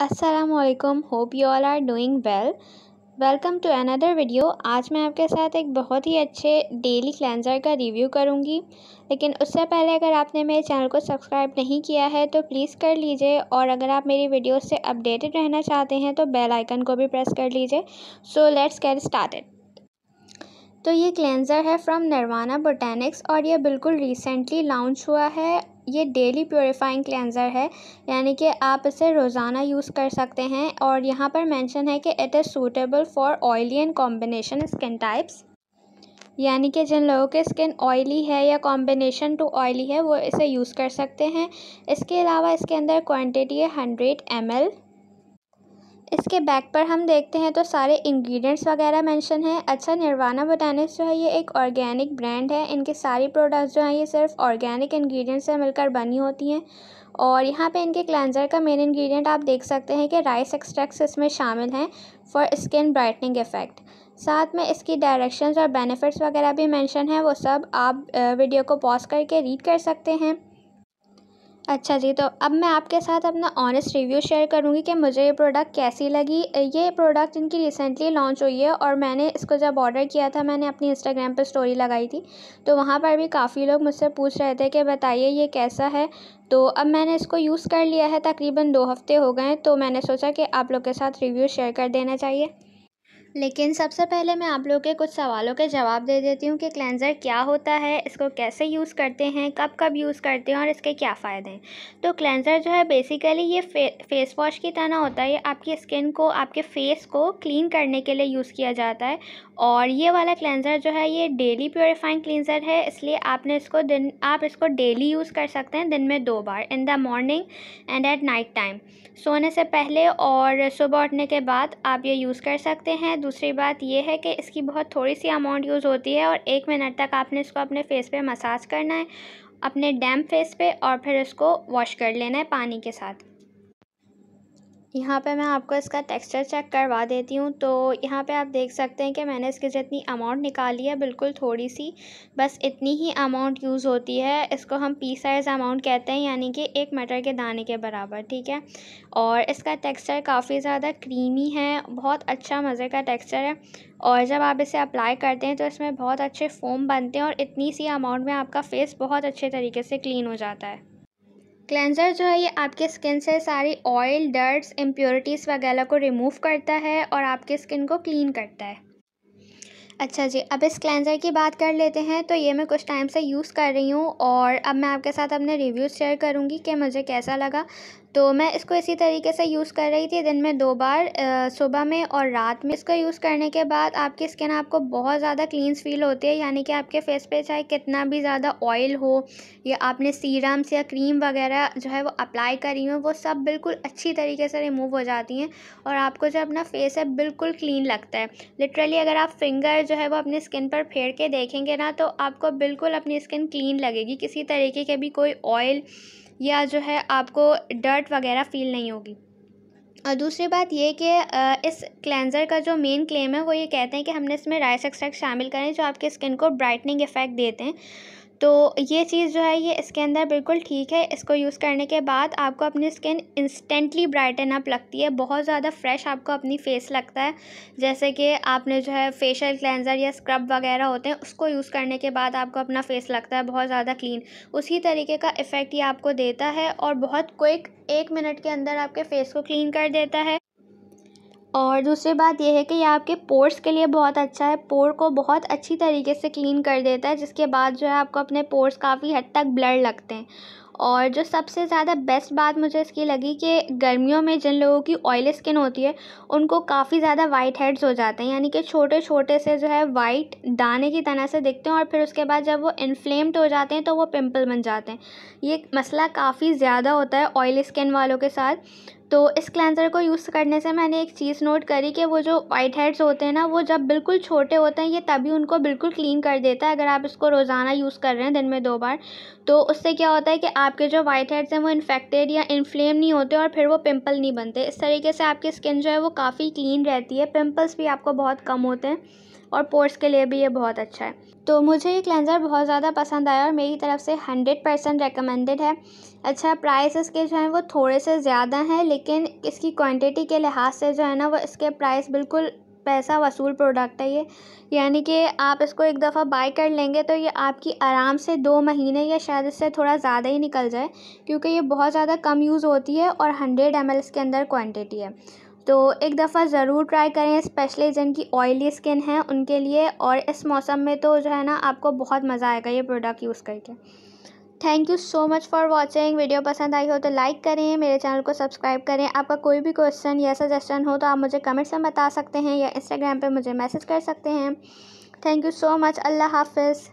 Aslam hope you all are doing well welcome to another video आज मैं आपके साथ एक बहुत ही अच्छे डेली क्लेंज़र का रिव्यू करूंगी लेकिन उससे पहले अगर आपने मेरे चैनल को सब्सक्राइब नहीं किया है तो प्लीज़ कर लीजिए और अगर आप मेरी वीडियो से अपडेटेड रहना चाहते हैं तो बेल आइकन को भी प्रेस कर लीजिए सो लेट्स गेट स्टार्टेड तो ये क्लेंज़र है फ्रॉम नरवाना बोटेनिक्स और ये बिल्कुल रिसेंटली लॉन्च हुआ है ये डेली प्योरीफाइंग क्लेंज़र है यानी कि आप इसे रोज़ाना यूज़ कर सकते हैं और यहाँ पर मेंशन है कि it is suitable for oily and combination skin types यानी कि जिन लोगों के स्किन ऑयली है या कॉम्बिनेशन टू ऑयली है वो इसे यूज़ कर सकते हैं इसके अलावा इसके अंदर क्वान्टिटी है हंड्रेड एम इसके बैक पर हम देखते हैं तो सारे इंग्रेडिएंट्स वगैरह मेंशन है अच्छा निर्वाणा बोटानिक्स जो है ये एक ऑर्गेनिक ब्रांड है इनके सारे प्रोडक्ट्स जो हैं ये सिर्फ ऑर्गेनिक इंग्रेडिएंट्स से मिलकर बनी होती हैं और यहाँ पे इनके क्लेंजर का मेन इंग्रेडिएंट आप देख सकते हैं कि राइस एक्सट्रैक्ट्स इसमें शामिल हैं फॉर स्किन ब्राइटनिंग इफ़ेक्ट साथ में इसकी डायरेक्शन और बेनिफिट्स वगैरह भी मैंशन है वो सब आप वीडियो को पॉज करके रीड कर सकते हैं अच्छा जी तो अब मैं आपके साथ अपना ऑनेस्ट रिव्यू शेयर करूँगी कि मुझे ये प्रोडक्ट कैसी लगी ये प्रोडक्ट इनकी रिसेंटली लॉन्च हुई है और मैंने इसको जब ऑर्डर किया था मैंने अपनी इंस्टाग्राम पर स्टोरी लगाई थी तो वहाँ पर भी काफ़ी लोग मुझसे पूछ रहे थे कि बताइए ये कैसा है तो अब मैंने इसको यूज़ कर लिया है तकरीबन दो हफ्ते हो गए तो मैंने सोचा कि आप लोग के साथ रिव्यू शेयर कर देना चाहिए लेकिन सबसे पहले मैं आप लोग के कुछ सवालों के जवाब दे देती हूँ कि क्लेंज़र क्या होता है इसको कैसे यूज़ करते हैं कब कब यूज़ करते हैं और इसके क्या फ़ायदे हैं तो क्लेंज़र जो है बेसिकली ये फे, फेस वॉश की तरह होता है ये आपकी स्किन को आपके फेस को क्लीन करने के लिए यूज़ किया जाता है और ये वाला क्लेंज़र जो है ये डेली प्योरीफाइंग क्लेंज़र है इसलिए आपने इसको दिन आप इसको डेली यूज़ कर सकते हैं दिन में दो बार in the morning and at night time सोने से पहले और सुबह उठने के बाद आप ये यूज़ कर सकते हैं दूसरी बात यह है कि इसकी बहुत थोड़ी सी अमाउंट यूज़ होती है और एक मिनट तक आपने इसको अपने फेस पे मसाज करना है अपने डैम फेस पे और फिर इसको वॉश कर लेना है पानी के साथ यहाँ पे मैं आपको इसका टेक्सचर चेक करवा देती हूँ तो यहाँ पे आप देख सकते हैं कि मैंने इसकी जितनी अमाउंट निकाली है बिल्कुल थोड़ी सी बस इतनी ही अमाउंट यूज़ होती है इसको हम पी साइज अमाउंट कहते हैं यानी कि एक मटर के दाने के बराबर ठीक है और इसका टेक्सचर काफ़ी ज़्यादा क्रीमी है बहुत अच्छा मज़े का टेक्सचर है और जब आप इसे अप्लाई करते हैं तो इसमें बहुत अच्छे फोम बनते हैं और इतनी सी अमाउंट में आपका फेस बहुत अच्छे तरीके से क्लीन हो जाता है क्लेंज़र जो है ये आपके स्किन से सारी ऑयल डर्ट्स इम्प्योरिटीज़ वगैरह को रिमूव करता है और आपके स्किन को क्लीन करता है अच्छा जी अब इस क्लेंज़र की बात कर लेते हैं तो ये मैं कुछ टाइम से यूज़ कर रही हूँ और अब मैं आपके साथ अपने रिव्यूज़ शेयर करूँगी कि मुझे कैसा लगा तो मैं इसको इसी तरीके से यूज़ कर रही थी दिन में दो बार सुबह में और रात में इसको यूज़ करने के बाद आपकी स्किन आपको बहुत ज़्यादा क्लींस फील होती है यानी कि आपके फेस पे चाहे कितना भी ज़्यादा ऑयल हो या आपने सीरम्स या क्रीम वगैरह जो है वो अप्लाई करी हो वो सब बिल्कुल अच्छी तरीके से रिमूव हो जाती हैं और आपको जो अपना फेस है बिल्कुल क्लीन लगता है लिटरली अगर आप फिंगर जो है वो अपनी स्किन पर फेर के देखेंगे ना तो आपको बिल्कुल अपनी स्किन क्लीन लगेगी किसी तरीके के भी कोई ऑयल या जो है आपको डर्ट वगैरह फ़ील नहीं होगी और दूसरी बात ये कि इस क्लेंज़र का जो मेन क्लेम है वो ये कहते हैं कि हमने इसमें राइस एक्सट्रैक्ट शामिल करें जो आपके स्किन को ब्राइटनिंग इफ़ेक्ट देते हैं तो ये चीज़ जो है ये इसके अंदर बिल्कुल ठीक है इसको यूज़ करने के बाद आपको अपनी स्किन इंस्टेंटली ब्राइटन अप लगती है बहुत ज़्यादा फ्रेश आपको अपनी फेस लगता है जैसे कि आपने जो है फेशियल क्लेंज़र या स्क्रब वगैरह होते हैं उसको यूज़ करने के बाद आपको अपना फेस लगता है बहुत ज़्यादा क्लीन उसी तरीके का इफ़ेक्ट ये आपको देता है और बहुत क्विक एक मिनट के अंदर आपके फेस को क्लीन कर देता है और दूसरी बात यह है कि ये आपके पोर्स के लिए बहुत अच्छा है पोर को बहुत अच्छी तरीके से क्लीन कर देता है जिसके बाद जो है आपको अपने पोर्स काफ़ी हद तक ब्लर लगते हैं और जो सबसे ज़्यादा बेस्ट बात मुझे इसकी लगी कि गर्मियों में जिन लोगों की ऑयली स्किन होती है उनको काफ़ी ज़्यादा वाइट हेड्स हो जाते हैं यानी कि छोटे छोटे से जो है वाइट दाने की तरह से दिखते हैं और फिर उसके बाद जब वो इन्फ्लेम्ड हो जाते हैं तो वो पिंपल बन जाते हैं ये मसला काफ़ी ज़्यादा होता है ऑयली स्किन वालों के साथ तो इस क्लेंज़र को यूज़ करने से मैंने एक चीज़ नोट करी कि वो जो वाइट हेड्स होते हैं ना वो जब बिल्कुल छोटे होते हैं ये तभी उनको बिल्कुल क्लीन कर देता है अगर आप इसको रोज़ाना यूज़ कर रहे हैं दिन में दो बार तो उससे क्या होता है कि आपके जो वाइट हेड्स हैं वो इन्फेक्टेड या इन्फ्लेम नहीं होते और फिर वो पिम्पल नहीं बनते इस तरीके से आपकी स्किन जो है वो काफ़ी क्लीन रहती है पिम्पल्स भी आपको बहुत कम होते हैं और पोर्स के लिए भी ये बहुत अच्छा है तो मुझे ये क्लेंज़र बहुत ज़्यादा पसंद आया और मेरी तरफ से हंड्रेड परसेंट रिकमेंडेड है अच्छा प्राइस इसके जो हैं वो थोड़े से ज़्यादा हैं लेकिन इसकी क्वांटिटी के लिहाज से जो है ना वो इसके प्राइस बिल्कुल पैसा वसूल प्रोडक्ट है ये यानी कि आप इसको एक दफ़ा बाय कर लेंगे तो ये आपकी आराम से दो महीने या शायद इससे थोड़ा ज़्यादा ही निकल जाए क्योंकि ये बहुत ज़्यादा कम यूज़ होती है और हंड्रेड एम इसके अंदर क्वान्टिटी है तो एक दफ़ा ज़रूर ट्राई करें स्पेशली जिनकी ऑयली स्किन है उनके लिए और इस मौसम में तो जो है ना आपको बहुत मज़ा आएगा ये प्रोडक्ट यूज़ करके thank you so much for watching video पसंद आई हो तो लाइक करें मेरे चैनल को सब्सक्राइब करें आपका कोई भी क्वेश्चन या सजेशन हो तो आप मुझे कमेंट्स में बता सकते हैं या इंस्टाग्राम पे मुझे मैसेज कर सकते हैं थैंक यू सो मच अल्लाह हाफिज़